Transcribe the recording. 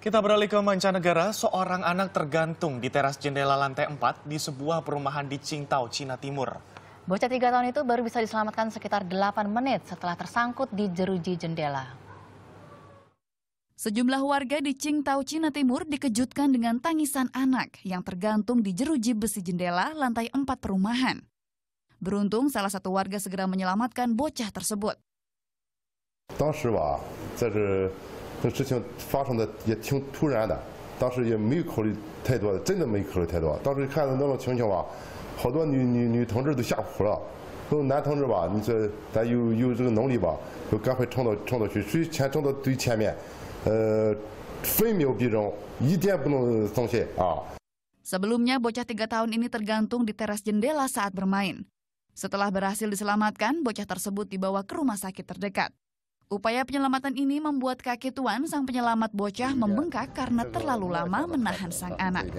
Kita beralih ke mancanegara, seorang anak tergantung di teras jendela lantai 4 di sebuah perumahan di Qingdao, Cina Timur. Bocah tiga tahun itu baru bisa diselamatkan sekitar 8 menit setelah tersangkut di jeruji jendela. Sejumlah warga di Qingdao, Cina Timur dikejutkan dengan tangisan anak yang tergantung di jeruji besi jendela lantai 4 perumahan. Beruntung salah satu warga segera menyelamatkan bocah tersebut. 当时吧，这这事情发生的也挺突然的。当时也没有考虑太多的，真的没考虑太多。当时一看那么情形吧，好多女女女同志都吓哭了。都男同志吧，你说咱有有这个能力吧，就赶快冲到冲到去，谁先冲到最前面，呃，分秒必争，一点不能松懈啊。Sebelumnya, bocah tiga tahun ini tergantung di teras jendela saat bermain. Setelah berhasil diselamatkan, bocah tersebut dibawa ke rumah sakit terdekat. Upaya penyelamatan ini membuat kaki Tuan sang penyelamat bocah membengkak karena iya. terlalu lama menahan sang anak.